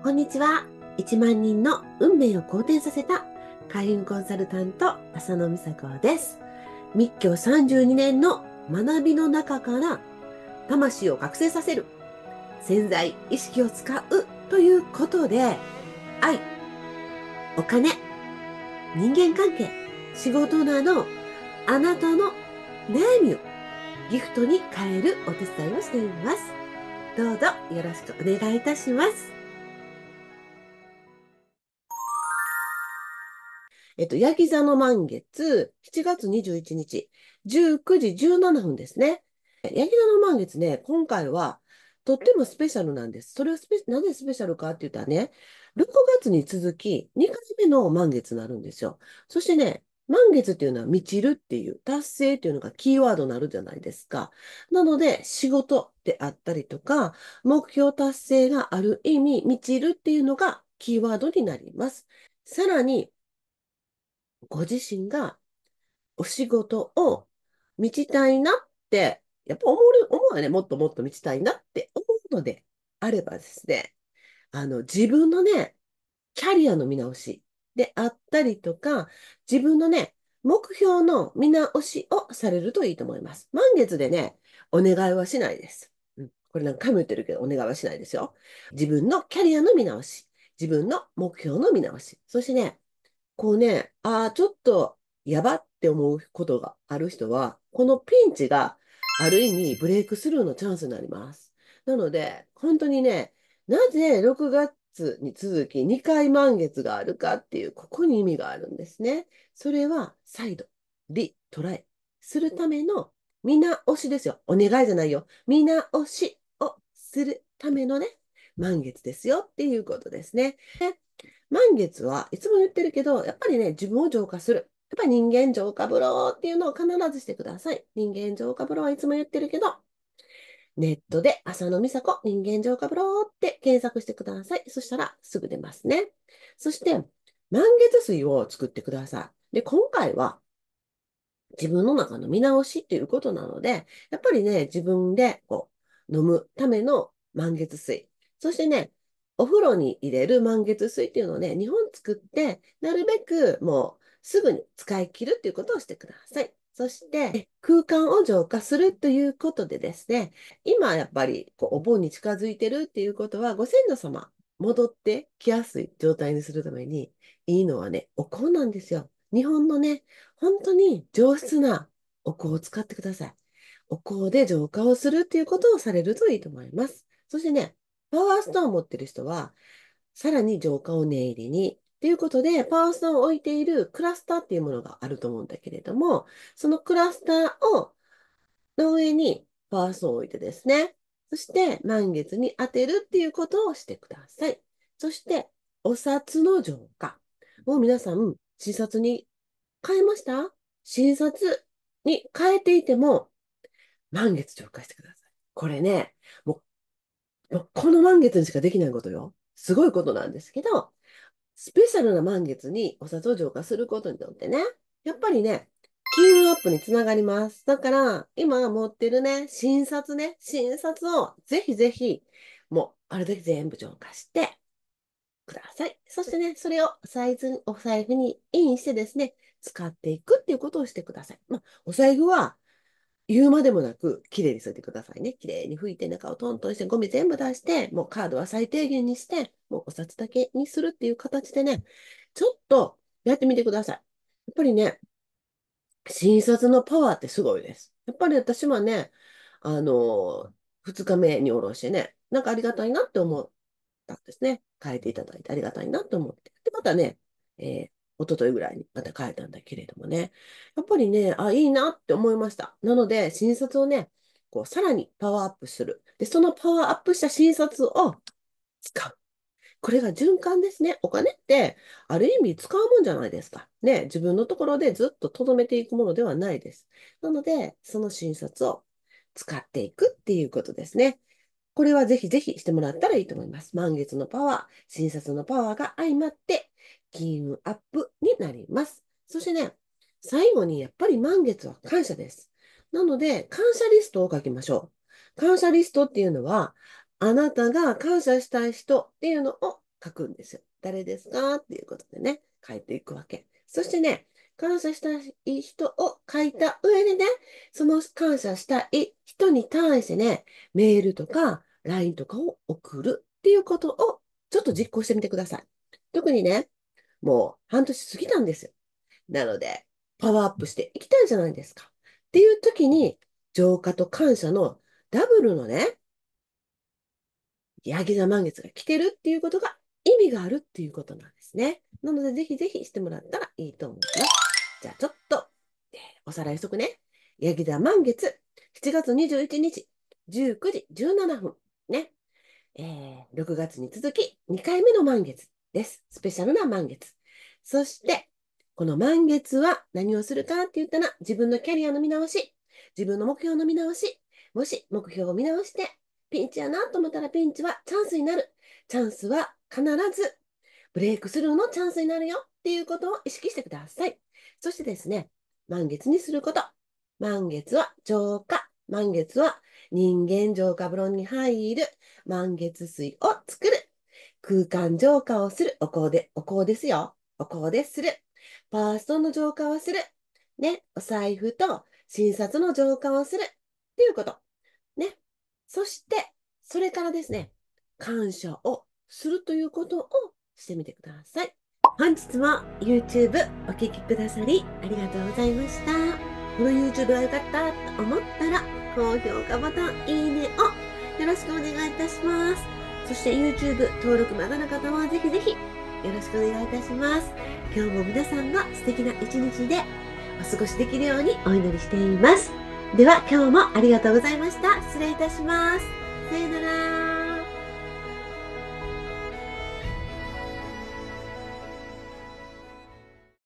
こんにちは。1万人の運命を好転させた開運コンサルタント、浅野美佐子です。密教32年の学びの中から魂を覚醒させる、潜在意識を使うということで、愛、お金、人間関係、仕事など、あなたの悩みをギフトに変えるお手伝いをしています。どうぞよろしくお願いいたします。えっと、ヤギ座の満月、7月21日、19時17分ですね。ヤギ座の満月ね、今回は、とってもスペシャルなんです。それはスペなぜスペシャルかって言ったらね、6月に続き2回目の満月になるんですよ。そしてね、満月っていうのは満ちるっていう、達成っていうのがキーワードになるじゃないですか。なので、仕事であったりとか、目標達成がある意味、満ちるっていうのがキーワードになります。さらに、ご自身がお仕事を満ちたいなって、やっぱ思う、思うよね、もっともっと満ちたいなって思うのであればですね、あの、自分のね、キャリアの見直しであったりとか、自分のね、目標の見直しをされるといいと思います。満月でね、お願いはしないです。うん、これ何回も言ってるけど、お願いはしないですよ。自分のキャリアの見直し、自分の目標の見直し、そしてね、こうね、ああ、ちょっとやばって思うことがある人は、このピンチがある意味ブレイクスルーのチャンスになります。なので、本当にね、なぜ6月に続き2回満月があるかっていう、ここに意味があるんですね。それは再度、リトライするための皆直しですよ。お願いじゃないよ。見直しをするためのね、満月ですよっていうことですね満月はいつも言ってるけど、やっぱりね、自分を浄化する。やっぱり人間浄化風呂っていうのを必ずしてください。人間浄化風呂はいつも言ってるけど、ネットで浅野美佐子人間浄化風呂って検索してください。そしたらすぐ出ますね。そして、満月水を作ってください。で、今回は自分の中の見直しっていうことなので、やっぱりね、自分でこう飲むための満月水。そしてね、お風呂に入れる満月水っていうのをね、2本作って、なるべくもうすぐに使い切るっていうことをしてください。そして空間を浄化するということでですね、今やっぱりこうお盆に近づいてるっていうことは、ご先祖様戻ってきやすい状態にするために、いいのはね、お香なんですよ。日本のね、本当に上質なお香を使ってください。お香で浄化をするっていうことをされるといいと思います。そしてね、パワーストーンを持ってる人は、さらに浄化を念入りに、ということで、パワーストーンを置いているクラスターっていうものがあると思うんだけれども、そのクラスターを、の上にパワーストーンを置いてですね、そして満月に当てるっていうことをしてください。そして、お札の浄化。もう皆さん、診察に変えました診察に変えていても、満月浄化してください。これね、もうこの満月にしかできないことよ。すごいことなんですけど、スペシャルな満月にお砂糖浄化することによってね、やっぱりね、金運アップにつながります。だから、今持ってるね、診察ね、診察をぜひぜひ、もう、あれだけ全部浄化してください。そしてね、それをイズ、お財布にインしてですね、使っていくっていうことをしてください。まあ、お財布は言うまでもなく、きれいに添えてくださいね。きれいに拭いて、中をトントンして、ゴミ全部出して、もうカードは最低限にして、もうお札だけにするっていう形でね、ちょっとやってみてください。やっぱりね、診察のパワーってすごいです。やっぱり私はね、あの、2日目におろしてね、なんかありがたいなって思ったんですね。変えていただいてありがたいなって思って。で、またね、えー、一昨日ぐらいにまた変えたんだけれどもね。やっぱりね、あ、いいなって思いました。なので、診察をね、こう、さらにパワーアップする。で、そのパワーアップした診察を使う。これが循環ですね。お金って、ある意味使うもんじゃないですか。ね、自分のところでずっと留めていくものではないです。なので、その診察を使っていくっていうことですね。これはぜひぜひしてもらったらいいと思います。満月のパワー、診察のパワーが相まって、金運アップになります。そしてね、最後にやっぱり満月は感謝です。なので、感謝リストを書きましょう。感謝リストっていうのは、あなたが感謝したい人っていうのを書くんですよ。誰ですかっていうことでね、書いていくわけ。そしてね、感謝したい人を書いた上でね、その感謝したい人に対してね、メールとか LINE とかを送るっていうことをちょっと実行してみてください。特にね、もう半年過ぎたんですよ。なので、パワーアップしていきたいじゃないですか。っていう時に、浄化と感謝のダブルのね、ヤギ座満月が来てるっていうことが意味があるっていうことなんですね。なので、ぜひぜひしてもらったらいいと思います。じゃあ、ちょっと、えー、おさらいしとくね。ヤギ座満月、7月21日、19時17分。ね。えー、6月に続き、2回目の満月。です。スペシャルな満月。そして、この満月は何をするかって言ったら、自分のキャリアの見直し、自分の目標の見直し、もし目標を見直して、ピンチやなと思ったらピンチはチャンスになる。チャンスは必ずブレイクスルーのチャンスになるよっていうことを意識してください。そしてですね、満月にすること。満月は浄化。満月は人間浄化ブロンに入る。満月水を作る。空間浄化をする。お香で、お香ですよ。お香でする。パーストの浄化をする。ね、お財布と診察の浄化をする。っていうこと。ね。そして、それからですね、感謝をするということをしてみてください。本日も YouTube お聴きくださりありがとうございました。この YouTube が良かったと思ったら、高評価ボタン、いいねをよろしくお願いいたします。そして YouTube 登録まだの方はぜひぜひよろしくお願いいたします。今日も皆さんが素敵な一日でお過ごしできるようにお祈りしています。では今日もありがとうございました。失礼いたします。さようなら。